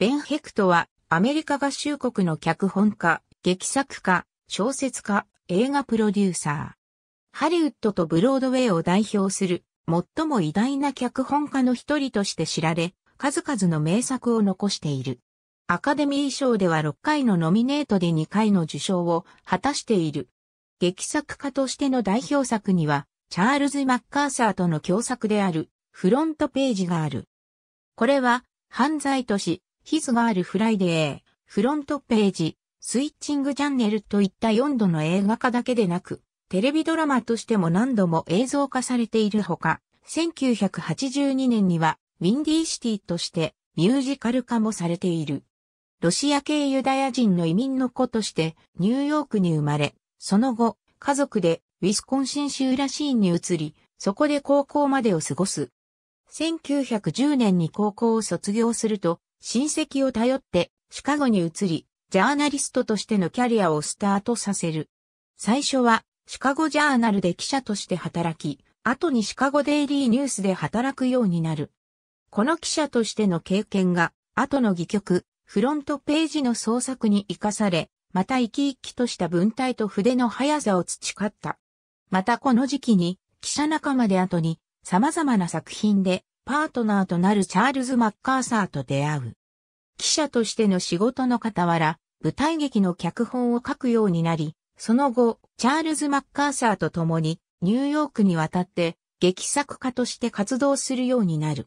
ベン・ヘクトは、アメリカ合衆国の脚本家、劇作家、小説家、映画プロデューサー。ハリウッドとブロードウェイを代表する、最も偉大な脚本家の一人として知られ、数々の名作を残している。アカデミー賞では6回のノミネートで2回の受賞を果たしている。劇作家としての代表作には、チャールズ・マッカーサーとの共作である、フロントページがある。これは、犯罪都市、His Girl Friday、フロントページ、スイッチングチャンネルといった4度の映画化だけでなく、テレビドラマとしても何度も映像化されているほか、1982年には、ウィンディーシティとしてミュージカル化もされている。ロシア系ユダヤ人の移民の子としてニューヨークに生まれ、その後、家族でウィスコンシン州らシーンに移り、そこで高校までを過ごす。1910年に高校を卒業すると、親戚を頼ってシカゴに移り、ジャーナリストとしてのキャリアをスタートさせる。最初はシカゴジャーナルで記者として働き、後にシカゴデイリーニュースで働くようになる。この記者としての経験が、後の戯曲、フロントページの創作に活かされ、また生き生きとした文体と筆の速さを培った。またこの時期に、記者仲間で後に、様々な作品でパートナーとなるチャールズ・マッカーサーと出会う。記者としての仕事の傍ら、舞台劇の脚本を書くようになり、その後、チャールズ・マッカーサーと共にニューヨークに渡って劇作家として活動するようになる。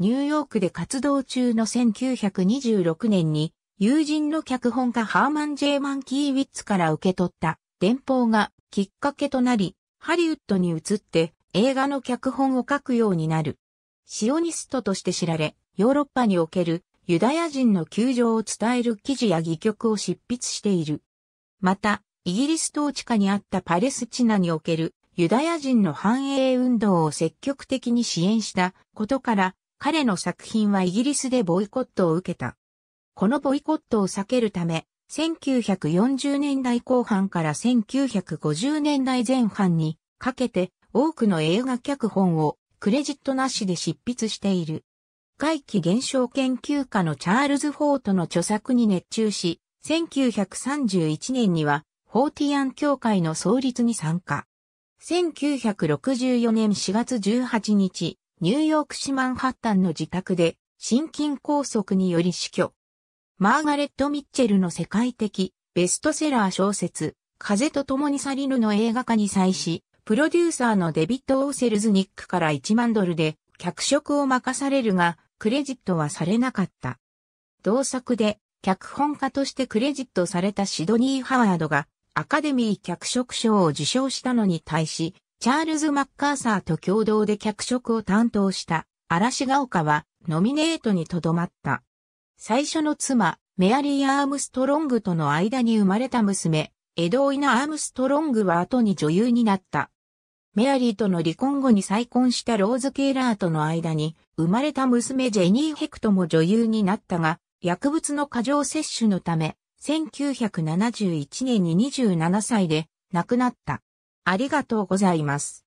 ニューヨークで活動中の1926年に友人の脚本家ハーマン・ジェーマン・キーウィッツから受け取った電報がきっかけとなり、ハリウッドに移って映画の脚本を書くようになる。シオニストとして知られ、ヨーロッパにおけるユダヤ人の窮状を伝える記事や戯曲を執筆している。また、イギリス統治下にあったパレスチナにおけるユダヤ人の繁栄運動を積極的に支援したことから、彼の作品はイギリスでボイコットを受けた。このボイコットを避けるため、1940年代後半から1950年代前半にかけて多くの映画脚本をクレジットなしで執筆している。外気現象研究家のチャールズ・フォートの著作に熱中し、1931年には、フォーティアン協会の創立に参加。1964年4月18日、ニューヨーク市マンハッタンの自宅で、心筋梗塞により死去。マーガレット・ミッチェルの世界的ベストセラー小説、風と共に去りぬの映画化に際し、プロデューサーのデビッド・オーセルズニックから1万ドルで脚色を任されるが、クレジットはされなかった。同作で、脚本家としてクレジットされたシドニー・ハワードが、アカデミー脚色賞を受賞したのに対し、チャールズ・マッカーサーと共同で脚色を担当した嵐が丘はノミネートにとどまった。最初の妻、メアリー・アームストロングとの間に生まれた娘、エドウィナ・アームストロングは後に女優になった。メアリーとの離婚後に再婚したローズ・ケイラーとの間に、生まれた娘ジェニー・ヘクトも女優になったが、薬物の過剰摂取のため、1971年に27歳で亡くなった。ありがとうございます。